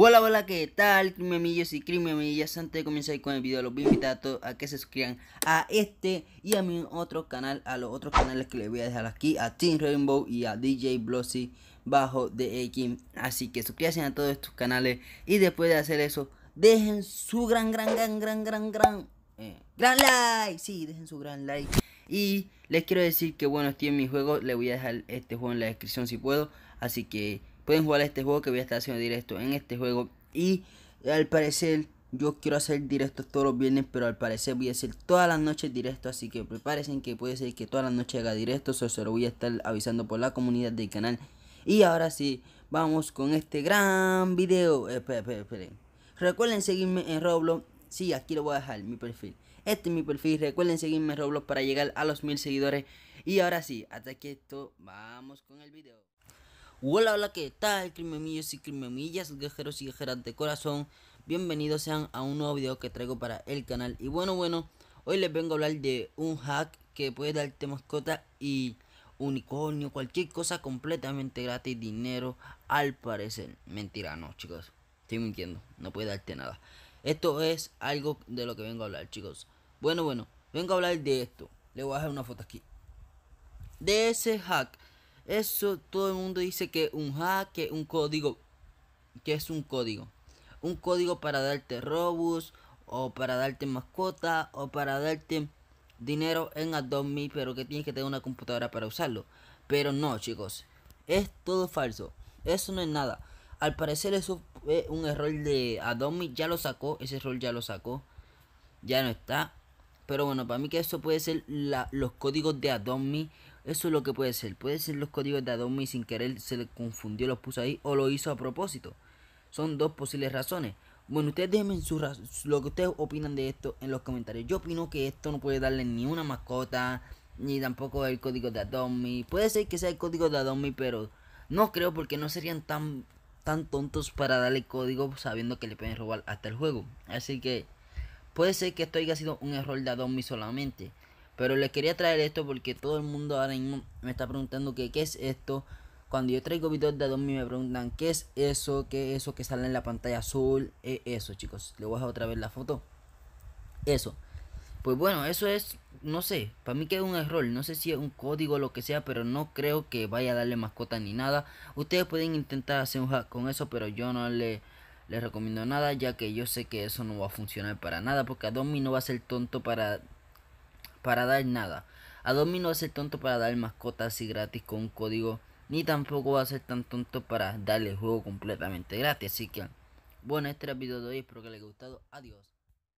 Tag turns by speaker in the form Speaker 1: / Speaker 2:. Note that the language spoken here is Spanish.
Speaker 1: Hola, hola, ¿qué tal? Mi amigos y crime amigas, antes de comenzar con el video, los voy a invitar a todos a que se suscriban a este y a mi otro canal, a los otros canales que les voy a dejar aquí, a Team Rainbow y a DJ Blossy bajo de X. Así que suscríbanse a todos estos canales y después de hacer eso, dejen su gran, gran, gran, gran, gran, gran, eh, gran like. Sí, dejen su gran like. Y les quiero decir que bueno, estoy en mi juego, les voy a dejar este juego en la descripción si puedo, así que pueden jugar este juego que voy a estar haciendo directo en este juego. Y al parecer yo quiero hacer directos todos los viernes, pero al parecer voy a hacer todas las noches directo. Así que prepárense que puede ser que todas las noches haga directo. Eso se lo voy a estar avisando por la comunidad del canal. Y ahora sí, vamos con este gran video. Eh, Recuerden seguirme en Roblox. Sí, aquí lo voy a dejar, mi perfil. Este es mi perfil. Recuerden seguirme en Roblox para llegar a los mil seguidores. Y ahora sí, hasta aquí esto. Vamos con el video. Hola, hola, ¿qué tal? Crimemillos y crimemillas, guerreros y guerreras de corazón. Bienvenidos sean a un nuevo video que traigo para el canal. Y bueno, bueno, hoy les vengo a hablar de un hack que puede darte mascota y unicornio, cualquier cosa completamente gratis, dinero, al parecer. Mentira, no, chicos. Estoy mintiendo, no puede darte nada. Esto es algo de lo que vengo a hablar, chicos. Bueno, bueno, vengo a hablar de esto. Le voy a dejar una foto aquí. De ese hack eso todo el mundo dice que un hack, que un código, que es un código. Un código para darte robus o para darte mascota, o para darte dinero en Adobe, pero que tienes que tener una computadora para usarlo. Pero no, chicos, es todo falso. Eso no es nada. Al parecer eso es un error de Adobe, ya lo sacó, ese error ya lo sacó. Ya no está. Pero bueno, para mí que eso puede ser los códigos de Adobe eso es lo que puede ser. Puede ser los códigos de Adobe sin querer se le confundió, los puso ahí o lo hizo a propósito. Son dos posibles razones. Bueno, ustedes déjenme su lo que ustedes opinan de esto en los comentarios. Yo opino que esto no puede darle ni una mascota, ni tampoco el código de Adobe. Puede ser que sea el código de Adobe, pero no creo porque no serían tan, tan tontos para darle código sabiendo que le pueden robar hasta el juego. Así que puede ser que esto haya sido un error de Adobe solamente. Pero les quería traer esto porque todo el mundo ahora mismo me está preguntando que qué es esto. Cuando yo traigo videos de Adobe me preguntan qué es eso, qué es eso que sale en la pantalla azul. eso, chicos. Le voy a dejar otra vez la foto. Eso. Pues bueno, eso es, no sé, para mí que es un error, no sé si es un código o lo que sea, pero no creo que vaya a darle mascota ni nada. Ustedes pueden intentar hacer un hack con eso, pero yo no le, les recomiendo nada, ya que yo sé que eso no va a funcionar para nada, porque Adobe no va a ser tonto para para dar nada. a no va a ser tonto para dar mascotas y gratis con un código, ni tampoco va a ser tan tonto para darle el juego completamente gratis. Así que, bueno, este era el video de hoy, espero que les haya gustado. Adiós.